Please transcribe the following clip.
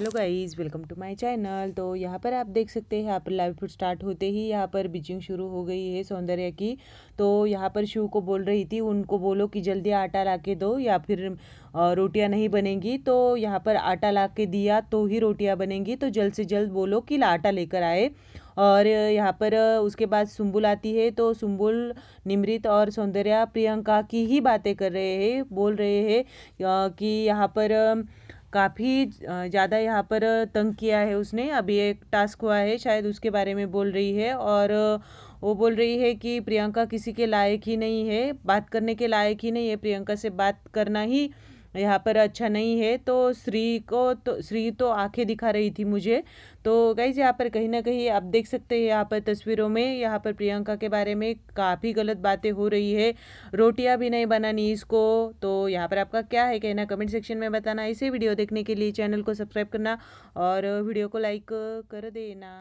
hello guys welcome to my channel तो यहाँ पर आप देख सकते हैं यहाँ पर लाइव फूड स्टार्ट होते ही यहाँ पर बीचिंग शुरू हो गई है सौंदर्य की तो यहाँ पर शिव को बोल रही थी उनको बोलो कि जल्दी आटा ला के दो या फिर रोटियाँ नहीं बनेंगी तो यहाँ पर आटा ला के दिया तो ही रोटियाँ बनेंगी तो जल्द से जल्द बोलो कि आटा लेकर आए और यहाँ पर उसके बाद सुम्बुल आती है तो सुम्बुल निमृत और सौंदर्या प्रियंका की ही बातें कर रहे हैं बोल रहे हैं कि यहाँ पर काफ़ी ज़्यादा यहाँ पर तंग किया है उसने अभी एक टास्क हुआ है शायद उसके बारे में बोल रही है और वो बोल रही है कि प्रियंका किसी के लायक ही नहीं है बात करने के लायक ही नहीं है प्रियंका से बात करना ही यहाँ पर अच्छा नहीं है तो श्री को तो श्री तो आंखें दिखा रही थी मुझे तो गाइज यहाँ पर कहीं ना कहीं आप देख सकते हैं यहाँ पर तस्वीरों में यहाँ पर प्रियंका के बारे में काफ़ी गलत बातें हो रही है रोटियाँ भी नहीं बनानी इसको तो यहाँ पर आपका क्या है कहना कमेंट सेक्शन में बताना इसे वीडियो देखने के लिए चैनल को सब्सक्राइब करना और वीडियो को लाइक कर देना